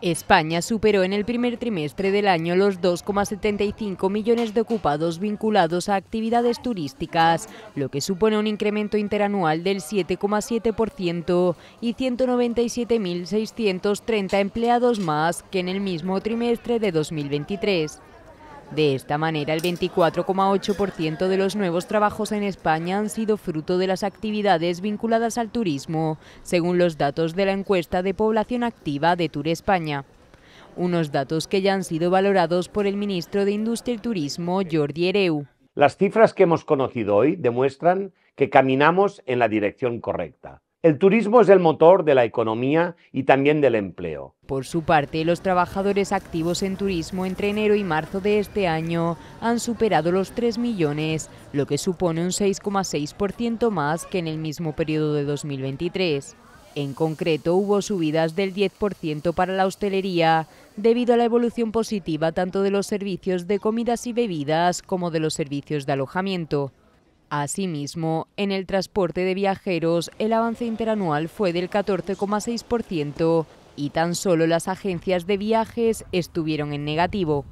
España superó en el primer trimestre del año los 2,75 millones de ocupados vinculados a actividades turísticas, lo que supone un incremento interanual del 7,7% y 197.630 empleados más que en el mismo trimestre de 2023. De esta manera, el 24,8% de los nuevos trabajos en España han sido fruto de las actividades vinculadas al turismo, según los datos de la encuesta de población activa de Tour España. Unos datos que ya han sido valorados por el ministro de Industria y Turismo, Jordi Ereu. Las cifras que hemos conocido hoy demuestran que caminamos en la dirección correcta. El turismo es el motor de la economía y también del empleo. Por su parte, los trabajadores activos en turismo entre enero y marzo de este año han superado los 3 millones, lo que supone un 6,6% más que en el mismo periodo de 2023. En concreto, hubo subidas del 10% para la hostelería, debido a la evolución positiva tanto de los servicios de comidas y bebidas como de los servicios de alojamiento. Asimismo, en el transporte de viajeros, el avance interanual fue del 14,6% y tan solo las agencias de viajes estuvieron en negativo.